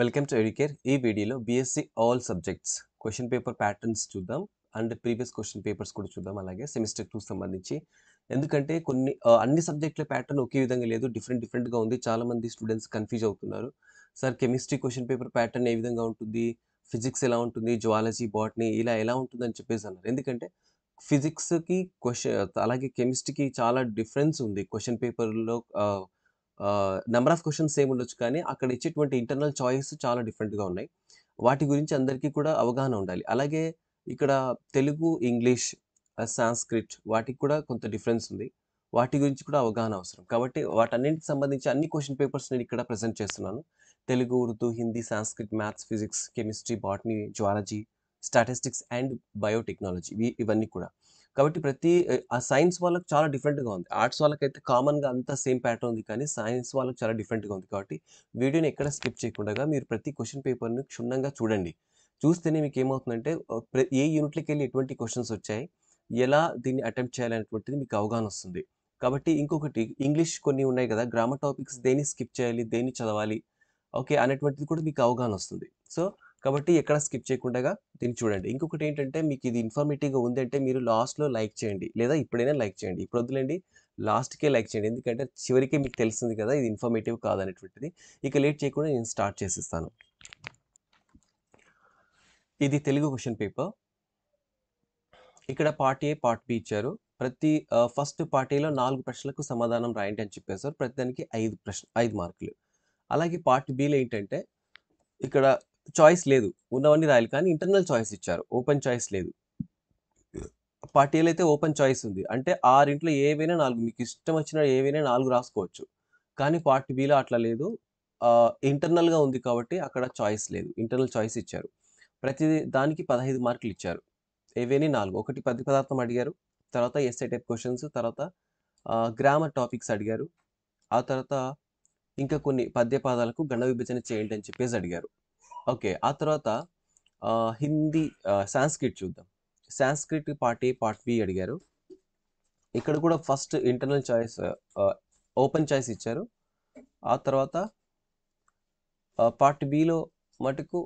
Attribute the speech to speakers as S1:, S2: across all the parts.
S1: Welcome to Educare ఈ వీడియోలో BSc all subjects question paper patterns చూద్దాం అండ్ ప్రీవియస్ క్వశ్చన్ పేపర్స్ కూడా చూద్దాం అలాగే సెమిస్టర్ టూ సంబంధించి ఎందుకంటే కొన్ని అన్ని సబ్జెక్టుల ప్యాటర్న్ ఒకే విధంగా లేదు డిఫరెంట్ డిఫరెంట్గా ఉంది చాలామంది స్టూడెంట్స్ కన్ఫ్యూజ్ అవుతున్నారు sir chemistry question paper pattern ఏ విధంగా ఉంటుంది ఫిజిక్స్ ఎలా ఉంటుంది జువాలజీ బాటనీ ఇలా ఎలా ఉంటుందని చెప్పేసి అన్నారు ఎందుకంటే ఫిజిక్స్కి క్వశ్చన్ అలాగే కెమిస్ట్రీకి చాలా డిఫరెన్స్ ఉంది క్వశ్చన్ పేపర్లో నెంబర్ ఆఫ్ క్వశ్చన్స్ సేమ్ ఉండొచ్చు కానీ అక్కడ ఇచ్చేటువంటి ఇంటర్నల్ చాయిస్ చాలా డిఫరెంట్గా ఉన్నాయి వాటి గురించి అందరికీ కూడా అవగాహన ఉండాలి అలాగే ఇక్కడ తెలుగు ఇంగ్లీష్ సాంస్క్రిట్ వాటికి కూడా కొంత డిఫరెన్స్ ఉంది వాటి గురించి కూడా అవగాహన అవసరం కాబట్టి వాటన్నింటికి సంబంధించి అన్ని క్వశ్చన్ పేపర్స్ నేను ఇక్కడ ప్రజెంట్ చేస్తున్నాను Telugu Urdu Hindi Sanskrit maths physics chemistry botany zoology statistics and biotechnology ఇవన్నీ కూడా కాబట్టి ప్రతి ఆ సైన్స్ వాళ్ళకి చాలా డిఫరెంట్గా ఉంది ఆర్ట్స్ వాళ్ళకైతే కామన్గా అంతా సేమ్ ప్యాటర్న్ ఉంది కానీ సైన్స్ వాళ్ళకి చాలా డిఫరెంట్గా ఉంది కాబట్టి వీడియోని ఎక్కడ స్కిప్ చేయకుండా మీరు ప్రతి క్వశ్చన్ పేపర్ని క్షుణ్ణంగా చూడండి చూస్తేనే మీకు ఏమవుతుందంటే ఏ యూనిట్లకి వెళ్ళి ఎటువంటి క్వశ్చన్స్ వచ్చాయి ఎలా దీన్ని అటెంప్ట్ చేయాలనేటువంటిది మీకు అవగాహన వస్తుంది కాబట్టి ఇంకొకటి ఇంగ్లీష్ కొన్ని ఉన్నాయి కదా గ్రామర్ టాపిక్స్ దేన్ని స్కిప్ చేయాలి దేన్ని చదవాలి ఓకే అనేటువంటిది కూడా మీకు అవగాహన వస్తుంది సో కాబట్టి ఎక్కడ స్కిప్ చేయకుండా దీన్ని చూడండి ఇంకొకటి ఏంటంటే మీకు ఇది ఇన్ఫర్మేటివ్గా ఉంది అంటే మీరు లాస్ట్లో లైక్ చేయండి లేదా ఇప్పుడైనా లైక్ చేయండి ఇప్పుడు వద్దులేండి లాస్ట్కే లైక్ చేయండి ఎందుకంటే చివరికే మీకు తెలిసింది కదా ఇది ఇన్ఫర్మేటివ్ కాదనేటువంటిది ఇక లేట్ చేయకుండా నేను స్టార్ట్ చేసిస్తాను ఇది తెలుగు క్వశ్చన్ పేపర్ ఇక్కడ పార్ట్ ఏ పార్ట్ బి ఇచ్చారు ప్రతి ఫస్ట్ పార్టీలో నాలుగు ప్రశ్నలకు సమాధానం రాయండి అని చెప్పేశారు ప్రతిదానికి ఐదు ప్రశ్న ఐదు మార్కులు అలాగే పార్ట్ బిలో ఏంటంటే ఇక్కడ చాయిస్ లేదు ఉన్నవన్నీ రాయాలి కానీ ఇంటర్నల్ చాయిస్ ఇచ్చారు ఓపెన్ చాయిస్ లేదు పార్టీలు అయితే ఓపెన్ చాయిస్ ఉంది అంటే ఆరింట్లో ఏవైనా నాలుగు మీకు ఇష్టం వచ్చిన ఏవైనా నాలుగు రాసుకోవచ్చు కానీ పార్టీ బీలో అట్లా లేదు ఇంటర్నల్గా ఉంది కాబట్టి అక్కడ చాయిస్ లేదు ఇంటర్నల్ చాయిస్ ఇచ్చారు ప్రతి దానికి పదహైదు మార్కులు ఇచ్చారు ఏవేని నాలుగు ఒకటి పది పదార్థం అడిగారు తర్వాత ఎస్ఏ టైప్ క్వశ్చన్స్ తర్వాత గ్రామర్ టాపిక్స్ అడిగారు ఆ తర్వాత ఇంకా కొన్ని పద్యపాదాలకు గణ విభజన చేయండి అని చెప్పేసి అడిగారు ఓకే ఆ తర్వాత హిందీ సాంస్క్రిట్ చూద్దాం Sanskrit part A part B అడిగారు ఇక్కడ కూడా first internal choice open choice ఇచ్చారు ఆ తర్వాత పార్ట్ బిలో మటుకు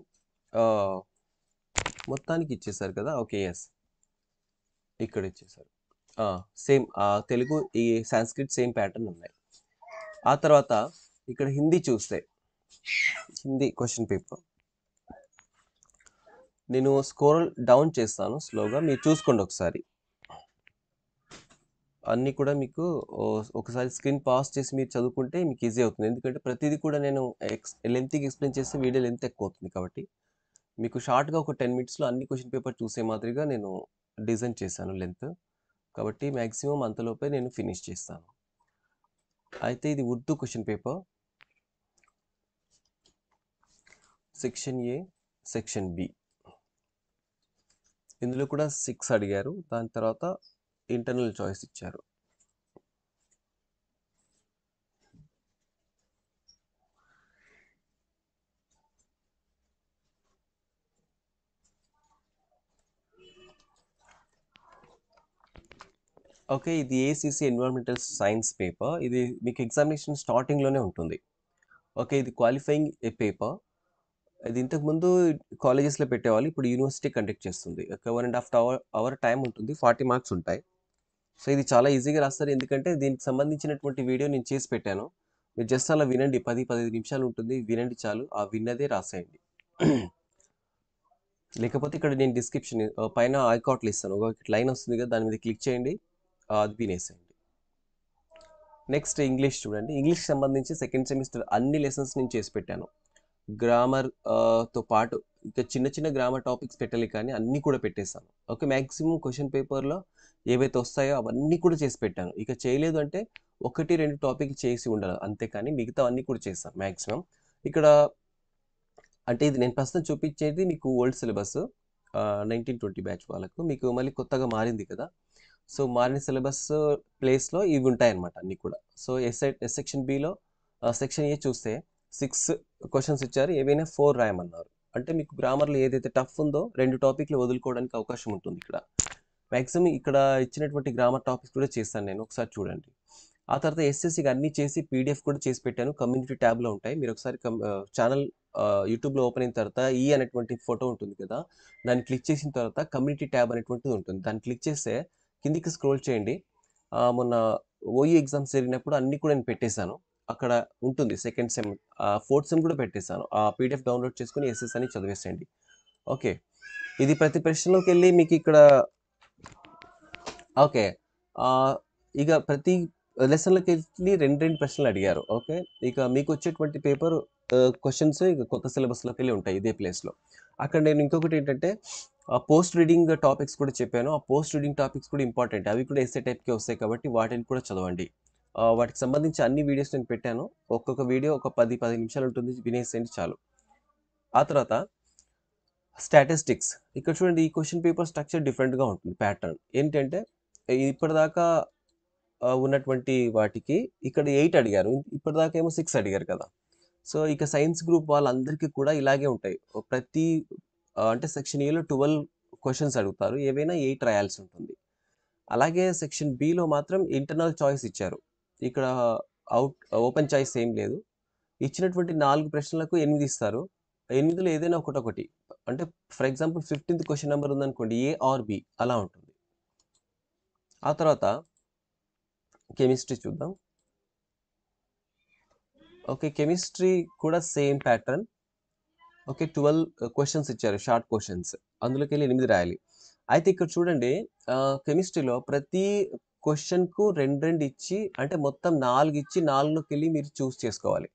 S1: మొత్తానికి ఇచ్చేసారు కదా ఓకే ఎస్ ఇక్కడ ఇచ్చేసారు సేమ్ తెలుగు ఈ సాంస్క్రిట్ సేమ్ ప్యాటర్న్ ఉన్నాయి ఆ తర్వాత ఇక్కడ హిందీ చూస్తే హిందీ క్వశ్చన్ పేపర్ నేను స్కోర్ డౌన్ చేస్తాను స్లోగా మీరు చూసుకోండి ఒకసారి అన్నీ కూడా మీకు ఒకసారి స్క్రీన్ పాస్ చేసి మీరు చదువుకుంటే మీకు ఈజీ అవుతుంది ఎందుకంటే ప్రతిదీ కూడా నేను ఎక్స్ లెంత్కి ఎక్స్ప్లెయిన్ చేస్తే వీడియో లెంత్ ఎక్కువ అవుతుంది కాబట్టి మీకు షార్ట్గా ఒక టెన్ మినిట్స్లో అన్ని క్వశ్చన్ పేపర్ చూసే మాదిరిగా నేను డిజైన్ చేశాను లెంత్ కాబట్టి మ్యాక్సిమం అంతలోపే నేను ఫినిష్ చేస్తాను అయితే ఇది Urdu question paper section A section B ఇందులో కూడా సిక్స్ అడిగారు దాని తర్వాత ఇంటర్నల్ చాయిస్ ఇచ్చారు ఓకే ఇది ఏసీసీ ఎన్విరాన్మెంటల్ సైన్స్ పేపర్ ఇది మీకు ఎగ్జామినేషన్ స్టార్టింగ్లోనే ఉంటుంది ఓకే ఇది క్వాలిఫైయింగ్ ఏ పేపర్ అది ఇంతకుముందు కాలేజెస్‌లో పెట్టేవాళ్ళు. ఇప్పుడు యూనివర్సిటీ కండక్ట్ చేస్తుంది. ఒక and half hour hour time ఉంటుంది. ఫార్టీ మార్క్స్ ఉంటాయి. సో, ఇది చాలా ఈజీగా రాస్తారు. ఎందుకంటే దీనికి సంబంధించినటువంటి వీడియో నేను చేసి పెట్టాను. మీరు జస్ట్ అలా వినండి. పది పదిహేను నిమిషాలు ఉంటుంది. వినండి చాలు. ఆ విన్నదే రాసేయండి. లేకపోతే ఇక్కడ నేను డిస్క్రిప్షన్ పైన ఐకాట్లు ఇస్తాను. ఒక లైన్ వస్తుంది కదా! దాని మీద క్లిక్ చేయండి. అది వినేసేయండి. నెక్స్ట్ ఇంగ్లీష్ చూడండి. ఇంగ్లీష్‌కి సంబంధించి సెకండ్ సెమిస్టర్ అన్ని లెసన్స్ నేను చేసి పెట్టాను. గ్రామర్తో పాటు ఇంకా చిన్న చిన్న గ్రామర్ టాపిక్స్ పెట్టాలి కానీ అన్నీ కూడా పెట్టేస్తాను ఓకే మ్యాక్సిమం క్వశ్చన్ పేపర్లో ఏవైతే వస్తాయో అవన్నీ కూడా చేసి పెట్టాను ఇక చేయలేదు అంటే ఒకటి రెండు టాపిక్ చేసి ఉండాలి అంతేకాని మిగతా అన్నీ కూడా చేస్తాను మ్యాక్సిమం ఇక్కడ అంటే ఇది నేను ప్రస్తుతం చూపించేది మీకు old syllabus nineteen twenty batch వాళ్ళకు మీకు మళ్ళీ కొత్తగా మారింది కదా సో మారిన సిలబస్ ప్లేస్లో ఇవి ఉంటాయన్నమాట అన్నీ కూడా సో ఎస్ ఎస్ సెక్షన్ బిలో సెక్షన్ ఏ చూస్తే సిక్స్ క్వశ్చన్స్ ఇచ్చారు ఏవైనా ఫోర్ రాయమన్నారు అంటే మీకు గ్రామర్లో ఏదైతే టఫ్ ఉందో రెండు టాపిక్లు వదులుకోవడానికి అవకాశం ఉంటుంది ఇక్కడ మ్యాక్సిమం ఇక్కడ ఇచ్చినటువంటి గ్రామర్ టాపిక్స్ కూడా చేస్తాను నేను ఒకసారి చూడండి ఆ తర్వాత ఎస్ఎస్సీకి అన్నీ చేసి పీడిఎఫ్ కూడా చేసి పెట్టాను కమ్యూనిటీ ట్యాబ్లో ఉంటాయి మీరు ఒకసారి ఛానల్ యూట్యూబ్లో ఓపెన్ అయిన తర్వాత ఈ అనేటువంటి ఫోటో ఉంటుంది కదా దాన్ని క్లిక్ చేసిన తర్వాత కమ్యూనిటీ ట్యాబ్ అనేటువంటిది ఉంటుంది దాన్ని క్లిక్ చేస్తే కిందికి స్క్రోల్ చేయండి మొన్న ఓఈ ఎగ్జామ్స్ e జరిగినప్పుడు అన్నీ కూడా నేను పెట్టేశాను అక్కడ ఉంటుంది సెకండ్ సెమ్ ఫోర్త్ సెమ్ కూడా పెట్టేశాను ఆ పీడిఎఫ్ డౌన్లోడ్ చేసుకుని ఎస్ఎస్ అని చదివేసేయండి ఓకే ఇది ప్రతి ప్రశ్నలోకి వెళ్ళి మీకు ఇక్కడ ఓకే ఇక ప్రతి లెసన్లోకి వెళ్ళి రెండు రెండు ప్రశ్నలు అడిగారు ఓకే ఇక మీకు వచ్చేటువంటి పేపర్ క్వశ్చన్స్ ఇక కొత్త సిలబస్లోకి వెళ్ళి ఉంటాయి ఇదే ప్లేస్లో అక్కడ నేను ఇంకొకటి ఏంటంటే పోస్ట్ రీడింగ్ టాపిక్స్ కూడా చెప్పాను ఆ పోస్ట్ రీడింగ్ టాపిక్స్ కూడా ఇంపార్టెంట్ అవి కూడా ఎస్ఏ టైప్కే వస్తాయి కాబట్టి వాటిని కూడా చదవండి వాటికి సంబంధించి అన్ని వీడియోస్ నేను పెట్టాను ఒక్కొక్క వీడియో ఒక పది పది నిమిషాలు ఉంటుంది వినేసేయండి చాలు ఆ తర్వాత స్టాటిస్టిక్స్ ఇక్కడ చూడండి ఈ క్వశ్చన్ పేపర్ స్ట్రక్చర్ డిఫరెంట్గా ఉంటుంది ప్యాటర్న్ ఏంటంటే ఇప్పటిదాకా ఉన్నటువంటి వాటికి ఇక్కడ ఎయిట్ అడిగారు ఇప్పటిదాకా ఏమో సిక్స్ అడిగారు కదా సో ఇక సైన్స్ గ్రూప్ వాళ్ళందరికీ కూడా ఇలాగే ఉంటాయి ప్రతి అంటే సెక్షన్ ఏలో ట్వెల్వ్ క్వశ్చన్స్ అడుగుతారు ఏవైనా ఎయిట్ రాయాల్సి ఉంటుంది అలాగే సెక్షన్ బిలో మాత్రం ఇంటర్నల్ చాయిస్ ఇచ్చారు ఇక్కడ అవుట్ ఓపెన్ చాయిస్ ఏం లేదు ఇచ్చినటువంటి నాలుగు ప్రశ్నలకు ఎనిమిది ఇస్తారు ఎనిమిదిలో ఏదైనా ఒకటి ఒకటి అంటే for example fifteenth question number ఉందనుకోండి ఏ ఆర్ బి అలా ఉంటుంది ఆ తర్వాత కెమిస్ట్రీ చూద్దాం ఓకే కెమిస్ట్రీ కూడా same pattern okay twelve questions ఇచ్చారు షార్ట్ క్వశ్చన్స్ అందులోకి వెళ్ళి ఎనిమిది రాయాలి అయితే ఇక్కడ చూడండి కెమిస్ట్రీలో uh, ప్రతి క్వశ్చన్కు రెండు రెండు ఇచ్చి అంటే మొత్తం నాలుగు ఇచ్చి నాలుగులోకి వెళ్ళి మీరు చూస్ చేసుకోవాలి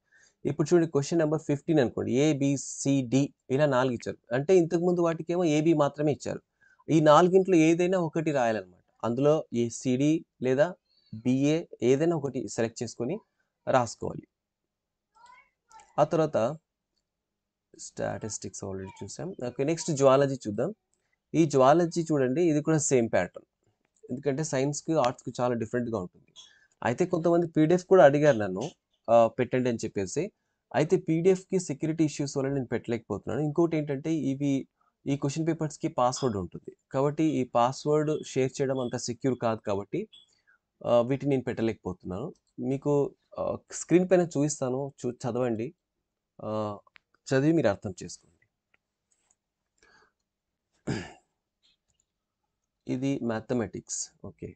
S1: ఇప్పుడు చూడండి క్వశ్చన్ నెంబర్ ఫిఫ్టీన్ అనుకోండి ఏబిసిడి ఇలా నాలుగు ఇచ్చారు అంటే ఇంతకుముందు వాటికేమో ఏబి మాత్రమే ఇచ్చారు ఈ నాలుగింట్లో ఏదైనా ఒకటి రాయాలన్నమాట అందులో ఏ సిడి లేదా బిఏ ఏదైనా ఒకటి సెలెక్ట్ చేసుకొని రాసుకోవాలి ఆ తర్వాత స్టాటిస్టిక్స్ ఆల్రెడీ చూసాం ఓకే నెక్స్ట్ జువాలజీ చూద్దాం ఈ జువాలజీ చూడండి ఇది కూడా సేమ్ ప్యాటర్న్ ఎందుకంటే సైన్స్కి ఆర్ట్స్కి చాలా డిఫరెంట్గా ఉంటుంది అయితే కొంతమంది పీడిఎఫ్ కూడా అడిగారు నన్ను పెట్టండి అని చెప్పేసి అయితే పీడిఎఫ్కి సెక్యూరిటీ ఇష్యూస్ వల్ల నేను పెట్టలేకపోతున్నాను ఇంకోటి ఏంటంటే ఇవి ఈ క్వశ్చన్ పేపర్స్కి పాస్వర్డ్ ఉంటుంది కాబట్టి ఈ పాస్వర్డ్ షేర్ చేయడం అంత సెక్యూర్ కాదు కాబట్టి వీటిని నేను పెట్టలేకపోతున్నాను మీకు స్క్రీన్ పైన చూపిస్తాను చూ చదవండి చదివి మీరు అర్థం చేసుకోండి ఇది మ్యాథమెటిక్స్ ఓకే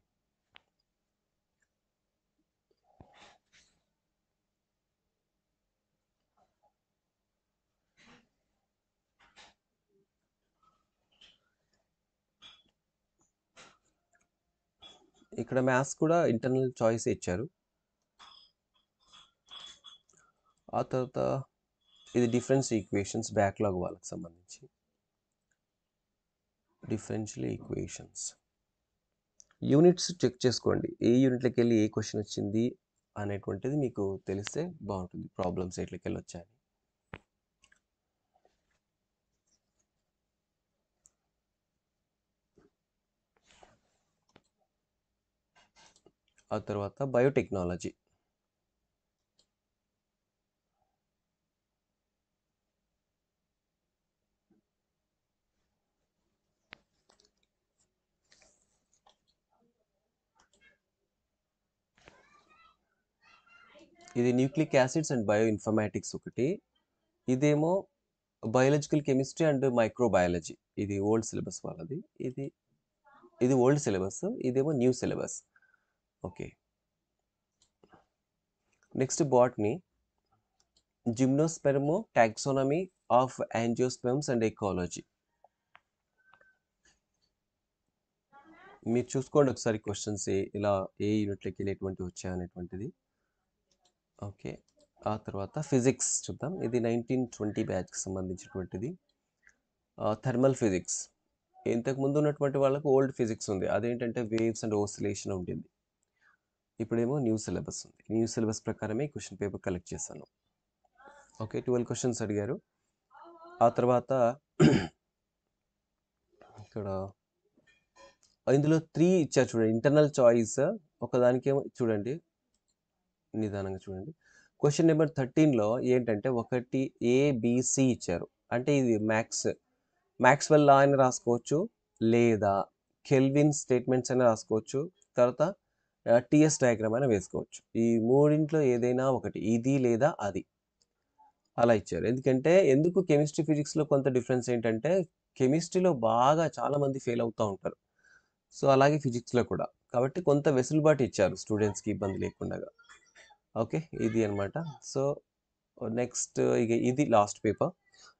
S1: ఇక్కడ మ్యాథ్స్ కూడా ఇంటర్నల్ చాయిస్ ఇచ్చారు ఆ తర్వాత ఇది డిఫరెన్స్ ఈక్వేషన్స్ బ్యాక్లాగ్ వాళ్ళకి సంబంధించి డిఫరెన్షియల్ ఈక్వేషన్స్ యూనిట్స్ చెక్ చేసుకోండి ఏ యూనిట్లకి వెళ్ళి ఏ క్వశ్చన్ వచ్చింది అనేటువంటిది మీకు తెలిస్తే బాగుంటుంది ప్రాబ్లమ్స్ ఎట్లకి వెళ్ళి వచ్చాయని ఆ తర్వాత బయోటెక్నాలజీ ఇది nucleic acids and bioinformatics ఒకటి ఇదేమో బయాలజికల్ కెమిస్ట్రీ అండ్ మైక్రోబయాలజీ ఇది ఓల్డ్ సిలబస్ వాళ్ళది ఇది ఇది ఓల్డ్ సిలబస్ ఇదేమో new syllabus okay next botany gymnosperm taxonomy of angiosperms and ecology మీరు చూసుకోండి ఒకసారి క్వశ్చన్స్ ఇలా ఏ యూనిట్లకి వెళ్ళి వచ్చాయనేటువంటిది ఓకే ఆ తర్వాత ఫిజిక్స్ చూద్దాం ఇది నైన్టీన్ ట్వంటీ బ్యాచ్కి సంబంధించినటువంటిది థర్మల్ ఫిజిక్స్ ఇంతకు ముందు ఉన్నటువంటి వాళ్ళకు ఓల్డ్ ఫిజిక్స్ ఉంది అదేంటంటే వేవ్స్ అండ్ ఓసిలేషన్ ఉండింది ఇప్పుడేమో న్యూ సిలబస్ ఉంది న్యూ సిలబస్ ప్రకారమే క్వశ్చన్ పేపర్ కలెక్ట్ చేశాను ఓకే ట్వెల్వ్ క్వశ్చన్స్ అడిగారు ఆ తర్వాత ఇక్కడ ఇందులో త్రీ ఇచ్చారు చూడండి ఇంటర్నల్ చాయిస్ ఒకదానికేమో చూడండి నిదానంగా చూడండి క్వశ్చన్ నెంబర్ థర్టీన్లో ఏంటంటే ఒకటి ఏబిసి ఇచ్చారు అంటే ఇది మ్యాక్స్ మ్యాక్స్ వల్ల అని రాసుకోవచ్చు లేదా కెల్విన్ స్టేట్మెంట్స్ అని రాసుకోవచ్చు తర్వాత టిఎస్ డయాగ్రామ్ అని వేసుకోవచ్చు ఈ మూడింట్లో ఏదైనా ఒకటి ఇది లేదా అది అలా ఇచ్చారు ఎందుకంటే ఎందుకు కెమిస్ట్రీ ఫిజిక్స్లో కొంత డిఫరెన్స్ ఏంటంటే కెమిస్ట్రీలో బాగా చాలామంది ఫెయిల్ అవుతూ ఉంటారు సో అలాగే ఫిజిక్స్లో కూడా కాబట్టి కొంత వెసులుబాటు ఇచ్చారు స్టూడెంట్స్కి ఇబ్బంది లేకుండా ఓకే ఇది అనమాట సో నెక్స్ట్ ఇక ఇది లాస్ట్ పేపర్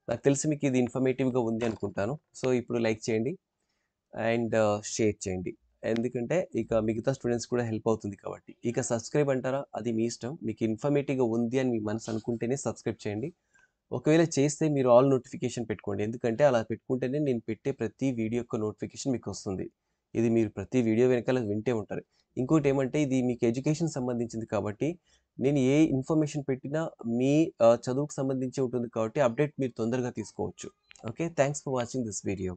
S1: నాకు తెలిసి మీకు ఇది ఇన్ఫర్మేటివ్గా ఉంది అనుకుంటాను సో ఇప్పుడు లైక్ చేయండి అండ్ షేర్ చేయండి ఎందుకంటే ఇక మిగతా స్టూడెంట్స్ కూడా హెల్ప్ అవుతుంది కాబట్టి ఇక సబ్స్క్రైబ్ అంటారా అది మీ ఇష్టం మీకు ఇన్ఫర్మేటివ్గా ఉంది అని మీ మనసు అనుకుంటేనే సబ్స్క్రైబ్ చేయండి ఒకవేళ చేస్తే మీరు ఆల్ నోటిఫికేషన్ పెట్టుకోండి ఎందుకంటే అలా పెట్టుకుంటేనే నేను పెట్టే ప్రతి వీడియో యొక్క నోటిఫికేషన్ మీకు వస్తుంది ఇది మీరు ప్రతి వీడియో వెనకాల వింటే ఉంటారు ఇంకోటి ఏమంటే ఇది మీకు ఎడ్యుకేషన్ సంబంధించింది కాబట్టి నేను ఏ ఇన్ఫర్మేషన్ పెట్టినా మీ చదువుకు సంబంధించి ఉంటుంది కాబట్టి అప్డేట్ మీరు తొందరగా తీసుకోవచ్చు okay thanks for watching this video